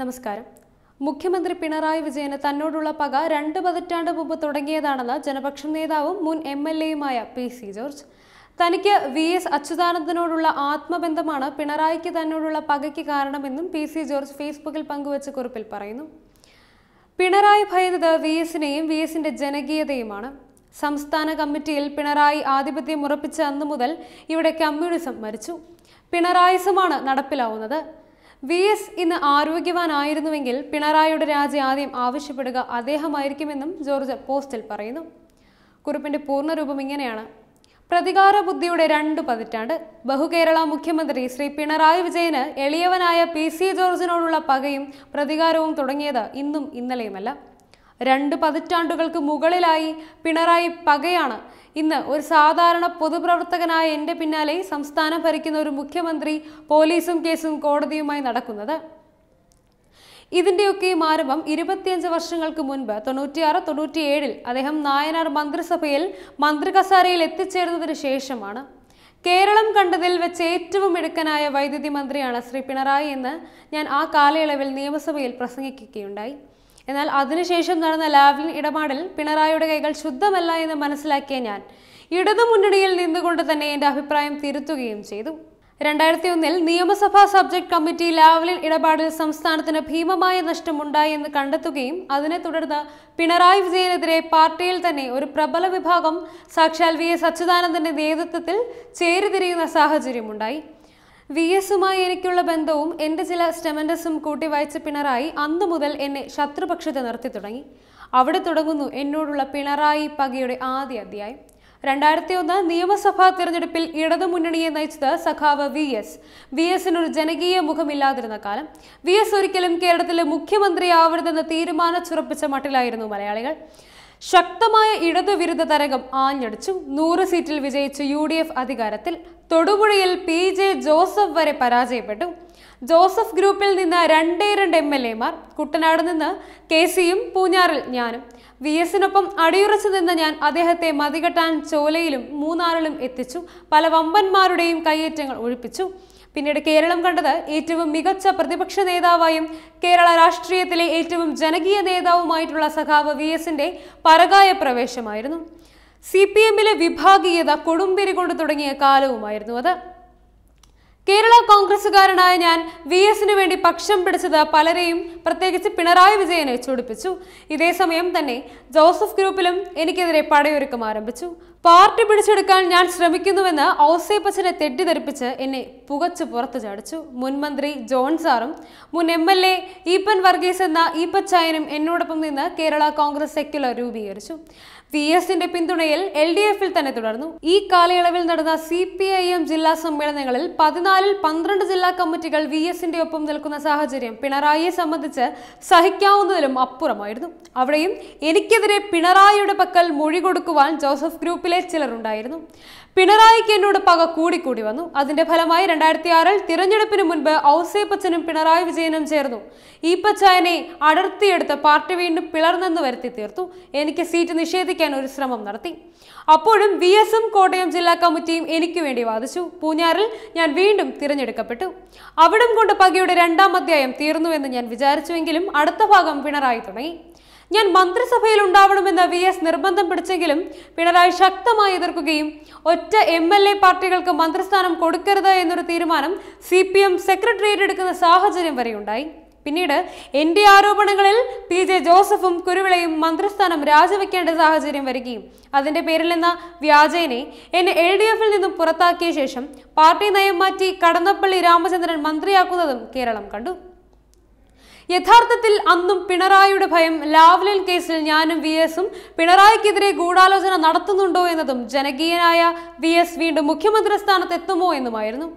നമസ്കാരം മുഖ്യമന്ത്രി പിണറായി വിജയന് തന്നോടുള്ള പക രണ്ട് പതിറ്റാണ്ട് മുമ്പ് തുടങ്ങിയതാണെന്ന് ജനപക്ഷ നേതാവും മുൻ എം എൽ എയുമായ പി സി ജോർജ് തനിക്ക് വി എസ് അച്യുതാനന്ദനോടുള്ള ആത്മബന്ധമാണ് പിണറായിക്ക് തന്നോടുള്ള പകയ്ക്ക് കാരണമെന്നും പി സി ജോർജ് ഫേസ്ബുക്കിൽ പങ്കുവച്ച കുറിപ്പിൽ പറയുന്നു പിണറായി ഭയന്നത് വി എസിനെയും വി എസിന്റെ ജനകീയതയുമാണ് സംസ്ഥാന കമ്മിറ്റിയിൽ പിണറായി ആധിപത്യം ഉറപ്പിച്ച അന്നു മുതൽ ഇവിടെ കമ്മ്യൂണിസം മരിച്ചു പിണറായിസമാണ് നടപ്പിലാവുന്നത് വി എസ് ഇന്ന് ആരോഗ്യവാനായിരുന്നുവെങ്കിൽ പിണറായിയുടെ രാജി ആദ്യം ആവശ്യപ്പെടുക അദ്ദേഹമായിരിക്കുമെന്നും ജോർജ് പോസ്റ്റിൽ പറയുന്നു കുറിപ്പിന്റെ പൂർണ്ണരൂപം ഇങ്ങനെയാണ് പ്രതികാര ബുദ്ധിയുടെ രണ്ട് പതിറ്റാണ്ട് ബഹുകേരള മുഖ്യമന്ത്രി ശ്രീ പിണറായി വിജയന് എളിയവനായ പി സി ജോർജിനോടുള്ള പകയും പ്രതികാരവും തുടങ്ങിയത് ഇന്നും ഇന്നലെയുമല്ല രണ്ട് പതിറ്റാണ്ടുകൾക്ക് മുകളിലായി പിണറായി പകയാണ് ഇന്ന് ഒരു സാധാരണ പൊതുപ്രവർത്തകനായ എൻ്റെ പിന്നാലെ സംസ്ഥാനം ഭരിക്കുന്ന ഒരു മുഖ്യമന്ത്രി പോലീസും കേസും കോടതിയുമായി നടക്കുന്നത് ഇതിൻ്റെയൊക്കെ ആരംഭം ഇരുപത്തിയഞ്ച് വർഷങ്ങൾക്ക് മുൻപ് തൊണ്ണൂറ്റിയാറ് തൊണ്ണൂറ്റിയേഴിൽ അദ്ദേഹം നായനാർ മന്ത്രിസഭയിൽ മന്ത്രികസാരയിൽ എത്തിച്ചേർന്നതിന് ശേഷമാണ് കേരളം കണ്ടതിൽ വെച്ച് ഏറ്റവും മിടുക്കനായ വൈദ്യുതി മന്ത്രിയാണ് ശ്രീ പിണറായി എന്ന് ഞാൻ ആ കാലയളവിൽ നിയമസഭയിൽ പ്രസംഗിക്കുകയുണ്ടായി എന്നാൽ അതിനുശേഷം നടന്ന ലാവ്ലിൻ ഇടപാടിൽ പിണറായിയുടെ കൈകൾ ശുദ്ധമല്ല എന്ന് മനസ്സിലാക്കിയ ഞാൻ ഇടതു മുന്നണിയിൽ നിന്നുകൊണ്ട് തന്നെ എൻ്റെ അഭിപ്രായം തിരുത്തുകയും ചെയ്തു രണ്ടായിരത്തി ഒന്നിൽ നിയമസഭാ സബ്ജക്ട് കമ്മിറ്റി ലാവ്ലിൻ ഇടപാടിൽ സംസ്ഥാനത്തിന് ഭീമമായ നഷ്ടമുണ്ടായി എന്ന് കണ്ടെത്തുകയും അതിനെ തുടർന്ന് പിണറായി വിജയനെതിരെ പാർട്ടിയിൽ തന്നെ ഒരു പ്രബല വിഭാഗം സാക്ഷാൽ വി എസ് അച്യുതാനന്ദന്റെ നേതൃത്വത്തിൽ ചേരിതിരിയുന്ന സാഹചര്യമുണ്ടായി വി എസുമായി എനിക്കുള്ള ബന്ധവും എൻ്റെ ചില സ്റ്റെമൻഡസും കൂട്ടി വായിച്ച പിണറായി അന്നു മുതൽ എന്നെ ശത്രുപക്ഷത്തെ നിർത്തി തുടങ്ങി അവിടെ തുടങ്ങുന്നു എന്നോടുള്ള പിണറായി പകയുടെ ആദ്യ അധ്യായം രണ്ടായിരത്തി ഒന്ന് നിയമസഭാ തെരഞ്ഞെടുപ്പിൽ ഇടതുമുന്നണിയെ നയിച്ചത് സഖാവ് വി എസ് വി എസിനൊരു ജനകീയ മുഖമില്ലാതിരുന്ന കാലം വി എസ് ഒരിക്കലും കേരളത്തിലെ മുഖ്യമന്ത്രിയാവരുതെന്ന് ചുറപ്പിച്ച മട്ടിലായിരുന്നു മലയാളികൾ ശക്തമായ ഇടതുവിരുദ്ധ തരംഗം ആഞ്ഞടിച്ചു നൂറ് സീറ്റിൽ വിജയിച്ച യു ഡി എഫ് അധികാരത്തിൽ തൊടുപുഴയിൽ പി ജെ ജോസഫ് വരെ പരാജയപ്പെട്ടു ജോസഫ് ഗ്രൂപ്പിൽ നിന്ന് രണ്ടേ രണ്ട് എം എൽ മാർ കുട്ടനാട് നിന്ന് കെ സിയും പൂഞ്ഞാറിൽ ഞാനും വി എസിനൊപ്പം അടിയുറച്ചു നിന്ന് ഞാൻ അദ്ദേഹത്തെ മതികെട്ടാൻ ചോലയിലും മൂന്നാറിലും എത്തിച്ചു പല വമ്പന്മാരുടെയും കയ്യേറ്റങ്ങൾ ഒഴിപ്പിച്ചു പിന്നീട് കേരളം കണ്ടത് ഏറ്റവും മികച്ച പ്രതിപക്ഷ നേതാവായും കേരള രാഷ്ട്രീയത്തിലെ ഏറ്റവും ജനകീയ നേതാവുമായിട്ടുള്ള സഖാവ് വി എസിന്റെ പരകായ പ്രവേശമായിരുന്നു സി പി എമ്മിലെ വിഭാഗീയത കൊടുമ്പിരി കൊണ്ട് തുടങ്ങിയ കാലവുമായിരുന്നു അത് കേരള കോൺഗ്രസുകാരനായ ഞാൻ വി എസിന് വേണ്ടി പക്ഷം പിടിച്ചത് പലരെയും പ്രത്യേകിച്ച് പിണറായി വിജയനെ ചൊടിപ്പിച്ചു ഇതേസമയം തന്നെ ജോസഫ് ഗ്രൂപ്പിലും എനിക്കെതിരെ പടയൊരുക്കം ആരംഭിച്ചു പാർട്ടി പിടിച്ചെടുക്കാൻ ഞാൻ ശ്രമിക്കുന്നുവെന്ന് ഔസേപ്പച്ചനെ തെറ്റിദ്ധരിപ്പിച്ച് എന്നെ പുകച്ചു പുറത്തു ചാടിച്ചു മുൻമന്ത്രി ജോൺ സാറും മുൻ M L A Eapen Varghese എന്ന ഈപ്പച്ചായനും എന്നോടൊപ്പം നിന്ന് കേരള കോൺഗ്രസ് സെക്യുലർ രൂപീകരിച്ചു പി എസിന്റെ പിന്തുണയിൽ എൽ ഡി എഫിൽ തന്നെ തുടർന്നു ഈ കാലയളവിൽ നടന്ന സി പി ഐ എം ജില്ലാ സമ്മേളനങ്ങളിൽ പതിനാലിൽ പന്ത്രണ്ട് ജില്ലാ കമ്മിറ്റികൾ വി എസിന്റെ ഒപ്പം നിൽക്കുന്ന സാഹചര്യം പിണറായിയെ സംബന്ധിച്ച് സഹിക്കാവുന്നതിലും അപ്പുറമായിരുന്നു അവിടെയും എനിക്കെതിരെ പിണറായിയുടെ പക്കൽ മൊഴി കൊടുക്കുവാൻ ജോസഫ് ഗ്രൂപ്പിലെ ഉണ്ടായിരുന്നു പിണറായിക്ക് എന്നോട് പക കൂടിക്കൂടി വന്നു അതിന്റെ ഫലമായി രണ്ടായിരത്തി ആറിൽ തിരഞ്ഞെടുപ്പിന് മുൻപ് ഔസേപ്പച്ചനും പിണറായി വിജയനും ചേർന്നു ഈ പച്ചായനെ അടർത്തിയെടുത്ത് പാർട്ടി വീണ്ടും പിളർന്നെന്ന് വരുത്തി തീർത്തു എനിക്ക് സീറ്റ് നിഷേധിക്കാൻ വിജയിപ്പിക്കാൻ ഒരു ശ്രമം നടത്തി അപ്പോഴും വി എസും കോട്ടയം ജില്ലാ കമ്മിറ്റിയും എനിക്ക് വേണ്ടി വാദിച്ചു പൂഞ്ഞാറിൽ ഞാൻ വീണ്ടും തിരഞ്ഞെടുക്കപ്പെട്ടു അവിടം കൊണ്ട് പകയുടെ രണ്ടാം അധ്യായം തീർന്നുവെന്ന് ഞാൻ വിചാരിച്ചുവെങ്കിലും അടുത്ത ഭാഗം പിണറായി തുടങ്ങി ഞാൻ മന്ത്രിസഭയിൽ ഉണ്ടാവണമെന്ന് വി എസ് നിർബന്ധം പിടിച്ചെങ്കിലും പിണറായി ശക്തമായി എതിർക്കുകയും ഒറ്റ എം എൽ എ പാർട്ടികൾക്ക് മന്ത്രിസ്ഥാനം കൊടുക്കരുത് എന്നൊരു തീരുമാനം സി പി എം സെക്രട്ടേറിയറ്റ് എടുക്കുന്ന സാഹചര്യം വരെയുണ്ടായി പിന്നീട് ഡി ആരോപണങ്ങളിൽ പി ജെ ജോസഫും കുരുവിളയും മന്ത്രിസ്ഥാനം രാജിവെക്കേണ്ട സാഹചര്യം വരികയും അതിന്റെ പേരിൽ എന്ന വ്യാജേനെ എന്നെ എൽ ഡി എഫിൽ നിന്നും പുറത്താക്കിയ ശേഷം പാർട്ടി നയം മാറ്റി കടന്നപ്പള്ളി രാമചന്ദ്രൻ മന്ത്രിയാക്കുന്നതും കേരളം കണ്ടു യഥാർത്ഥത്തിൽ അന്നും പിണറായിയുടെ ഭയം ലാവ്ലിൻ കേസിൽ ഞാനും വി എസും പിണറായിക്കെതിരെ ഗൂഢാലോചന നടത്തുന്നുണ്ടോ എന്നതും ജനകീയനായ വി എസ് വീണ്ടും മുഖ്യമന്ത്രി സ്ഥാനത്തെത്തുമോ എന്നുമായിരുന്നു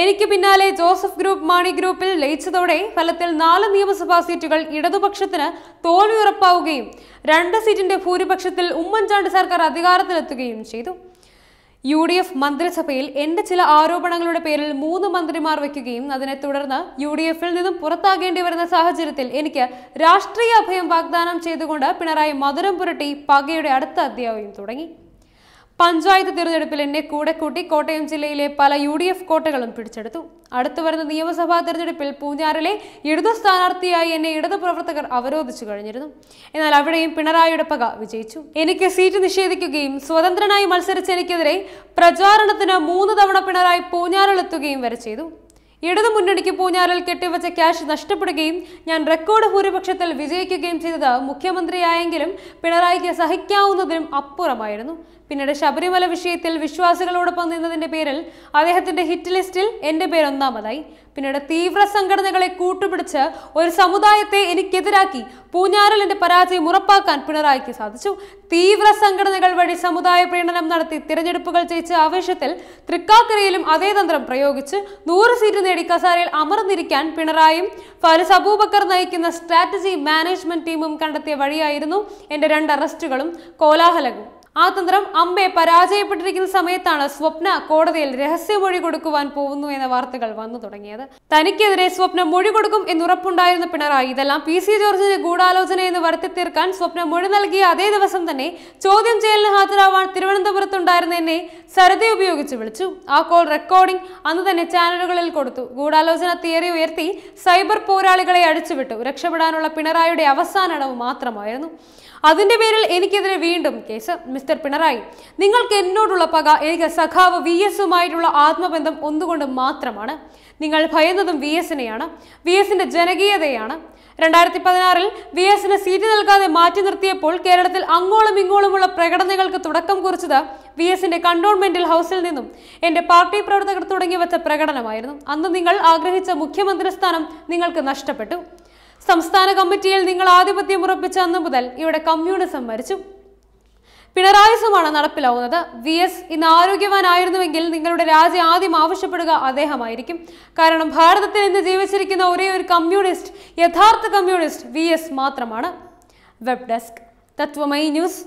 എനിക്ക് പിന്നാലെ ജോസഫ് ഗ്രൂപ്പ് മാണി ഗ്രൂപ്പിൽ ലയിച്ചതോടെ ഫലത്തിൽ നാല് നിയമസഭാ സീറ്റുകൾ ഇടതുപക്ഷത്തിന് തോൽവിയുറപ്പാവുകയും രണ്ട് സീറ്റിന്റെ ഭൂരിപക്ഷത്തിൽ ഉമ്മൻചാണ്ടി സർക്കാർ അധികാരത്തിലെത്തുകയും ചെയ്തു യു ഡി എഫ് മന്ത്രിസഭയിൽ എന്റെ ചില ആരോപണങ്ങളുടെ പേരിൽ മൂന്ന് മന്ത്രിമാർ വയ്ക്കുകയും അതിനെ തുടർന്ന് യു ഡി എഫിൽ നിന്നും പുറത്താകേണ്ടി വരുന്ന സാഹചര്യത്തിൽ എനിക്ക് രാഷ്ട്രീയ അഭയം വാഗ്ദാനം ചെയ്തുകൊണ്ട് പിണറായി മധുരം പുരട്ടി പകയുടെ അടുത്ത അധ്യായം തുടങ്ങി പഞ്ചായത്ത് തിരഞ്ഞെടുപ്പിൽ എന്നെ കൂടെ കൂട്ടി കോട്ടയം ജില്ലയിലെ പല യു ഡി എഫ് കോട്ടകളും പിടിച്ചെടുത്തു അടുത്തു വരുന്ന നിയമസഭാ തിരഞ്ഞെടുപ്പിൽ പൂഞ്ഞാറിലെ ഇടതു സ്ഥാനാർത്ഥിയായി എന്നെ ഇടതു പ്രവർത്തകർ അവരോധിച്ചു കഴിഞ്ഞിരുന്നു എന്നാൽ അവിടെയും പിണറായിയുടെ പക വിജയിച്ചു എനിക്ക് സീറ്റ് നിഷേധിക്കുകയും സ്വതന്ത്രനായി മത്സരിച്ച എനിക്കെതിരെ പ്രചാരണത്തിന് മൂന്ന് തവണ പിണറായി പൂഞ്ഞാറിലെത്തുകയും വരെ ചെയ്തു ഇടതു മുന്നണിക്ക് പൂഞ്ഞാറിൽ കെട്ടിവച്ച ക്യാഷ് നഷ്ടപ്പെടുകയും ഞാൻ റെക്കോർഡ് ഭൂരിപക്ഷത്തിൽ വിജയിക്കുകയും ചെയ്തത് മുഖ്യമന്ത്രിയായെങ്കിലും പിണറായിക്ക് സഹിക്കാവുന്നതിനും അപ്പുറമായിരുന്നു പിന്നീട് ശബരിമല വിഷയത്തിൽ വിശ്വാസികളോടൊപ്പം നിന്നതിന്റെ പേരിൽ അദ്ദേഹത്തിന്റെ ഹിറ്റ് ലിസ്റ്റിൽ എന്റെ പേര് ഒന്നാമതായി പിന്നീട് തീവ്ര സംഘടനകളെ കൂട്ടുപിടിച്ച് ഒരു സമുദായത്തെ എനിക്കെതിരാക്കി പൂഞ്ഞാറിലിന്റെ പരാജയം ഉറപ്പാക്കാൻ പിണറായിക്ക് സാധിച്ചു തീവ്ര സംഘടനകൾ വഴി സമുദായ പ്രീണനം നടത്തി തിരഞ്ഞെടുപ്പുകൾ ജയിച്ച ആവേശത്തിൽ തൃക്കാക്കരയിലും അതേ തന്ത്രം പ്രയോഗിച്ച് നൂറ് സീറ്റ് നേടി കസാരയിൽ അമർന്നിരിക്കാൻ പിണറായും ഫാരിസ് അബൂബക്കർ നയിക്കുന്ന സ്ട്രാറ്റജി മാനേജ്മെന്റ് ടീമും കണ്ടെത്തിയ വഴിയായിരുന്നു എന്റെ രണ്ട് അറസ്റ്റുകളും കോലാഹലവും ആ തന്ത്രം അമ്പെ പരാജയപ്പെട്ടിരിക്കുന്ന സമയത്താണ് സ്വപ്ന കോടതിയിൽ മൊഴി കൊടുക്കുവാൻ പോകുന്നു എന്ന വാർത്തകൾ വന്നു തുടങ്ങിയത് തനിക്കെതിരെ സ്വപ്ന മൊഴി കൊടുക്കും എന്നുറപ്പുണ്ടായിരുന്ന പിണറായി ഇതെല്ലാം പി സി ജോർജിന്റെ ഗൂഢാലോചന എന്ന് വരുത്തി തീർക്കാൻ സ്വപ്ന മൊഴി നൽകിയ അതേ ദിവസം തന്നെ ചോദ്യം ചെയ്യലിന് ഹാജരാവാൻ തിരുവനന്തപുരത്തുണ്ടായിരുന്നതിനെ എന്നെ സരതി ഉപയോഗിച്ച് വിളിച്ചു ആ കോൾ റെക്കോർഡിംഗ് അന്ന് തന്നെ ചാനലുകളിൽ കൊടുത്തു ഗൂഢാലോചന തിയറി ഉയർത്തി സൈബർ പോരാളികളെ അടിച്ചുവിട്ടു രക്ഷപ്പെടാനുള്ള പിണറായിയുടെ അവസാനടവ് മാത്രമായിരുന്നു അതിന്റെ പേരിൽ എനിക്കെതിരെ വീണ്ടും കേസ് മിസ്റ്റർ പിണറായി നിങ്ങൾക്ക് എന്നോടുള്ള പക എനിക്ക് സഖാവ് വി എസുമായിട്ടുള്ള ആത്മബന്ധം ഒന്നുകൊണ്ട് മാത്രമാണ് നിങ്ങൾ ഭയന്നതും വി എസിനെയാണ് വി എസിന്റെ ജനകീയതയാണ് രണ്ടായിരത്തി പതിനാറിൽ വി എസിന് സീറ്റ് നൽകാതെ മാറ്റി നിർത്തിയപ്പോൾ കേരളത്തിൽ അങ്ങോളം ഇങ്ങോളമുള്ള പ്രകടനങ്ങൾക്ക് തുടക്കം കുറിച്ചത് വി എസിന്റെ കണ്ടോൺമെന്റൽ ഹൗസിൽ നിന്നും എന്റെ പാർട്ടി പ്രവർത്തകർ തുടങ്ങി വെച്ച പ്രകടനമായിരുന്നു അന്ന് നിങ്ങൾ ആഗ്രഹിച്ച മുഖ്യമന്ത്രി സ്ഥാനം നിങ്ങൾക്ക് നഷ്ടപ്പെട്ടു സംസ്ഥാന കമ്മിറ്റിയിൽ നിങ്ങൾ ആധിപത്യം ഉറപ്പിച്ച അന്ന് മുതൽ ഇവിടെ കമ്മ്യൂണിസം മരിച്ചു പിണറായിസമാണ് നടപ്പിലാവുന്നത് വി എസ് ഇന്ന് ആരോഗ്യവാനായിരുന്നുവെങ്കിൽ നിങ്ങളുടെ രാജ്യം ആദ്യം ആവശ്യപ്പെടുക അദ്ദേഹമായിരിക്കും കാരണം ഭാരതത്തിൽ ഇന്ന് ജീവിച്ചിരിക്കുന്ന ഒരേ ഒരു കമ്മ്യൂണിസ്റ്റ് യഥാർത്ഥ കമ്മ്യൂണിസ്റ്റ് വി എസ് മാത്രമാണ് വെബ് ഡെസ്ക് തത്വമൈ ന്യൂസ്